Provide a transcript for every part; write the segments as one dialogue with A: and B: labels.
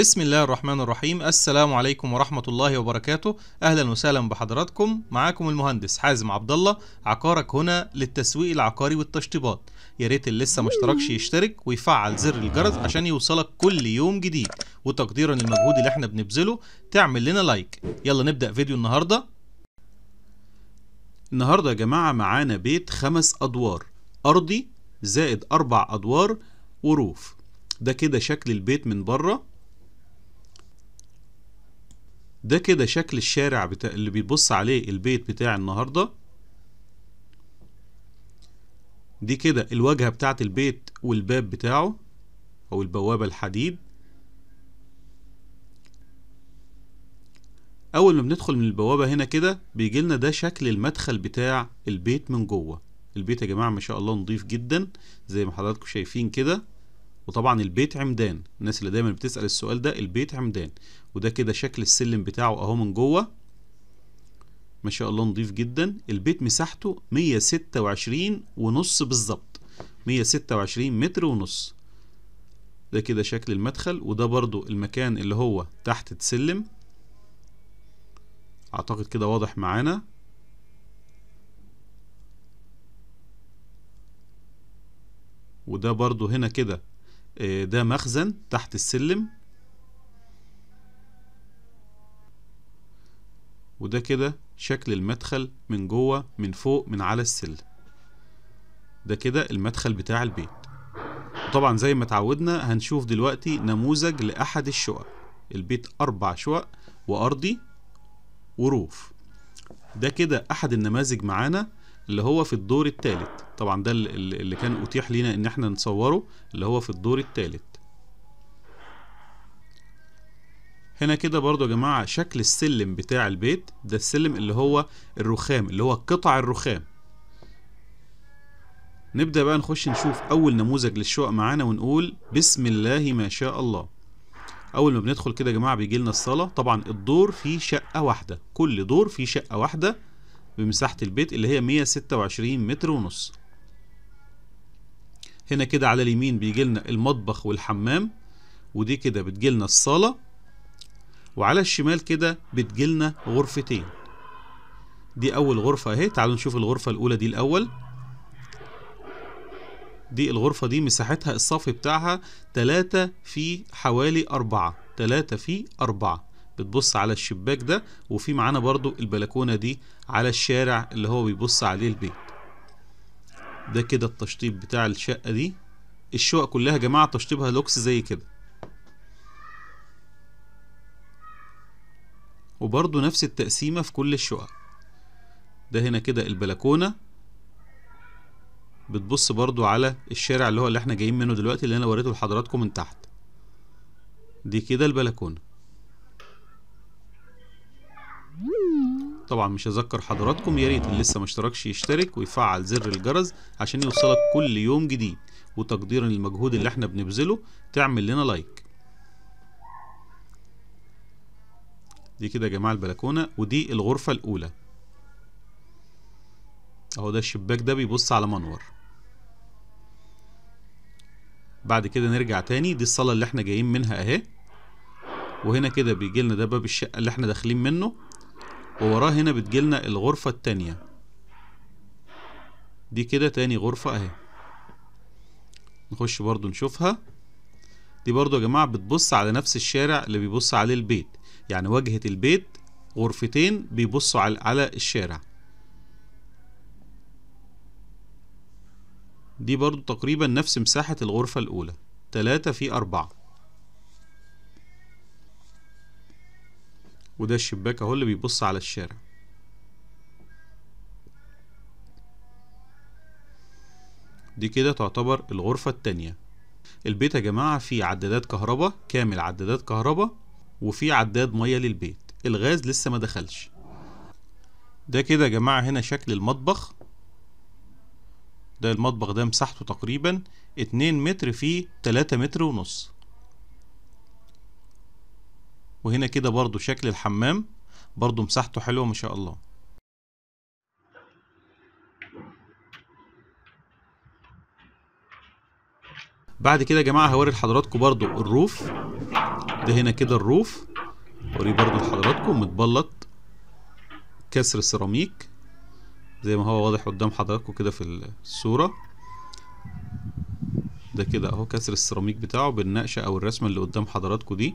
A: بسم الله الرحمن الرحيم السلام عليكم ورحمة الله وبركاته أهلا وسهلا بحضراتكم معاكم المهندس حازم عبد الله عقارك هنا للتسويق العقاري والتشطيبات يا ريت اللي لسه ما اشتركش يشترك ويفعل زر الجرس عشان يوصلك كل يوم جديد وتقديرا للمجهود اللي احنا بنبذله تعمل لنا لايك يلا نبدأ فيديو النهاردة النهاردة يا جماعة معانا بيت خمس أدوار أرضي زائد أربع أدوار وروف ده كده شكل البيت من بره ده كده شكل الشارع بتا... اللي بيبص عليه البيت بتاع النهارده دي كده الواجهة بتاعة البيت والباب بتاعه أو البوابة الحديد أول ما بندخل من البوابة هنا كده بيجيلنا ده شكل المدخل بتاع البيت من جوه البيت يا جماعة ما شاء الله نضيف جدا زي ما حضراتكم شايفين كده وطبعا البيت عمدان الناس اللي دايما بتسأل السؤال ده البيت عمدان وده كده شكل السلم بتاعه اهو من جوه ما شاء الله نضيف جدا البيت مساحته 126 ونص بالظبط 126 متر ونص ده كده شكل المدخل وده برضو المكان اللي هو تحت تسلم اعتقد كده واضح معانا وده برضو هنا كده آه، ده مخزن تحت السلم وده كده شكل المدخل من جوه من فوق من على السلم ده كده المدخل بتاع البيت وطبعا زي ما اتعودنا هنشوف دلوقتي نموذج لأحد الشقق البيت أربع شقق وأرضي وروف ده كده أحد النماذج معانا اللي هو في الدور الثالث طبعا ده اللي كان اتيح لينا ان احنا نصوره اللي هو في الدور الثالث هنا كده برضو يا جماعة شكل السلم بتاع البيت ده السلم اللي هو الرخام اللي هو قطع الرخام نبدأ بقى نخش نشوف أول نموذج للشقق معانا ونقول بسم الله ما شاء الله أول ما بندخل كده يا جماعة بيجي لنا الصالة طبعا الدور فيه شقة واحدة كل دور فيه شقة واحدة بمساحة البيت اللي هي 126 متر ونص هنا كده على اليمين بيجي لنا المطبخ والحمام ودي كده بتجي لنا الصالة وعلى الشمال كده بتجي لنا غرفتين دي أول غرفة أهي تعالوا نشوف الغرفة الأولى دي الأول دي الغرفة دي مساحتها الصافي بتاعها 3 في حوالي 4 3 في 4 بتبص على الشباك ده وفي معانا برضو البلكونة دي على الشارع اللي هو بيبص عليه البيت ده كده التشطيب بتاع الشقة دي الشقق كلها يا جماعة تشطيبها لوكس زي كده وبرضو نفس التقسيمة في كل الشقق ده هنا كده البلكونة بتبص برضو على الشارع اللي هو اللي احنا جايين منه دلوقتي اللي انا وريته لحضراتكم من تحت دي كده البلكونه طبعا مش هذكر حضراتكم يا ريت اللي لسه ما اشتركش يشترك ويفعل زر الجرس عشان يوصلك كل يوم جديد وتقديرا للمجهود اللي احنا بنبذله تعمل لنا لايك دي كده يا جماعه البلكونه ودي الغرفه الاولى اهو ده الشباك ده بيبص على منور بعد كده نرجع تاني دي الصاله اللي احنا جايين منها اهي وهنا كده بيجي لنا ده باب الشقه اللي احنا داخلين منه ووراه هنا بتجيلنا الغرفة التانية دي كده تاني غرفة اهي نخش برضو نشوفها دي برضو يا جماعة بتبص على نفس الشارع اللي بيبص عليه البيت يعني واجهة البيت غرفتين بيبصوا على الشارع دي برضو تقريبا نفس مساحة الغرفة الأولى تلاتة في أربعة وده الشباك اهو اللي بيبص على الشارع دي كده تعتبر الغرفة التانية البيت يا جماعة فيه عدادات كهرباء كامل عدادات كهرباء وفيه عداد مية للبيت الغاز لسه ما دخلش ده كده يا جماعة هنا شكل المطبخ ده المطبخ ده مساحته تقريبا اتنين متر في تلاتة متر ونص وهنا كده برضو شكل الحمام برضو مساحته حلوة ما شاء الله بعد كده يا جماعة هوري لحضراتكم برضو الروف ده هنا كده الروف هوريه برضو لحضراتكم متبلط كسر سيراميك زي ما هو واضح قدام حضراتكم كده في الصورة ده كده اهو كسر السيراميك بتاعه بالنقشة او الرسمة اللي قدام حضراتكم دي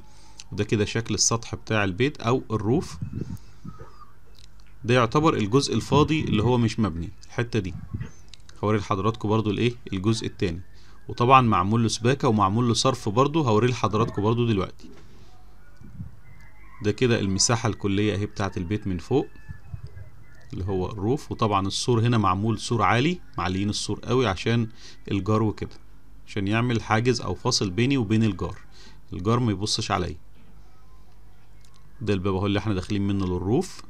A: وده كده شكل السطح بتاع البيت او الروف ده يعتبر الجزء الفاضي اللي هو مش مبني الحته دي هوري لحضراتكم برضو الايه الجزء التاني وطبعا معمول له سباكه ومعمول له صرف برضو هوري لحضراتكم برضو دلوقتي ده كده المساحه الكليه اهي بتاعه البيت من فوق اللي هو الروف وطبعا السور هنا معمول سور عالي معليين السور قوي عشان الجار وكده عشان يعمل حاجز او فاصل بيني وبين الجار الجار ما يبصش عليا ده الباب اهو اللي احنا داخلين منه للروف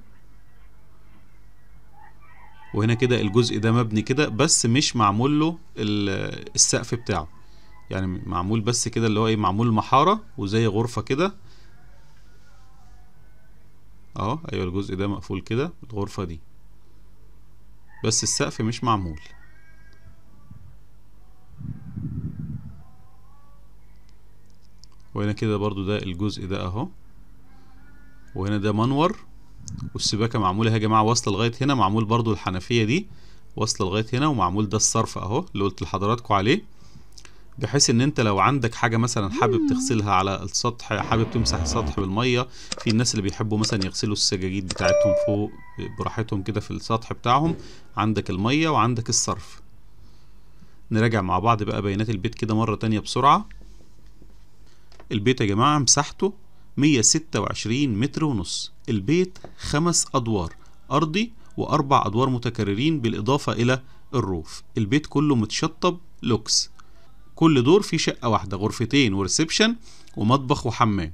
A: وهنا كده الجزء ده مبني كده بس مش معمول له السقف بتاعه يعني معمول بس كده اللي هو ايه معمول محارة وزي غرفة كده اهو ايوه الجزء ده مقفول كده الغرفة دي بس السقف مش معمول وهنا كده برضو ده الجزء ده اهو وهنا ده منور والسباكة معمولة يا جماعة واصلة لغاية هنا معمول برضو الحنفية دي واصلة لغاية هنا ومعمول ده الصرف اهو اللي قلت لحضراتكم عليه بحيث ان انت لو عندك حاجة مثلا حابب تغسلها على السطح حابب تمسح السطح بالمية في الناس اللي بيحبوا مثلا يغسلوا السجاجيد بتاعتهم فوق براحتهم كده في السطح بتاعهم عندك المية وعندك الصرف نراجع مع بعض بقى بيانات البيت كده مرة تانية بسرعة البيت يا جماعة مساحته 126 متر ونص البيت خمس أدوار أرضي وأربع أدوار متكررين بالإضافة إلى الروف البيت كله متشطب لوكس كل دور فيه شقة واحدة غرفتين وريسبشن ومطبخ وحمام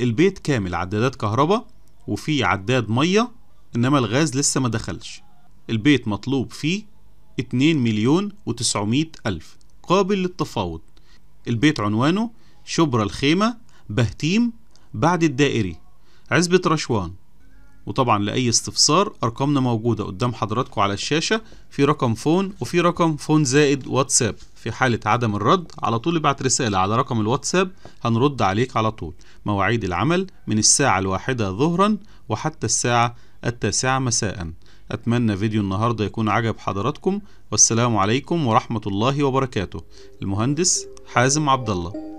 A: البيت كامل عدادات كهرباء وفيه عداد مية إنما الغاز لسه ما دخلش البيت مطلوب فيه 2 مليون و ألف قابل للتفاوض البيت عنوانه شبرا الخيمة بهتيم بعد الدائري عزبة رشوان وطبعا لأي استفسار أرقامنا موجودة قدام حضراتكم على الشاشة في رقم فون وفي رقم فون زائد واتساب في حالة عدم الرد على طول ابعت رسالة على رقم الواتساب هنرد عليك على طول مواعيد العمل من الساعة الواحدة ظهرا وحتى الساعة التاسعة مساء أتمنى فيديو النهاردة يكون عجب حضراتكم والسلام عليكم ورحمة الله وبركاته المهندس حازم عبد الله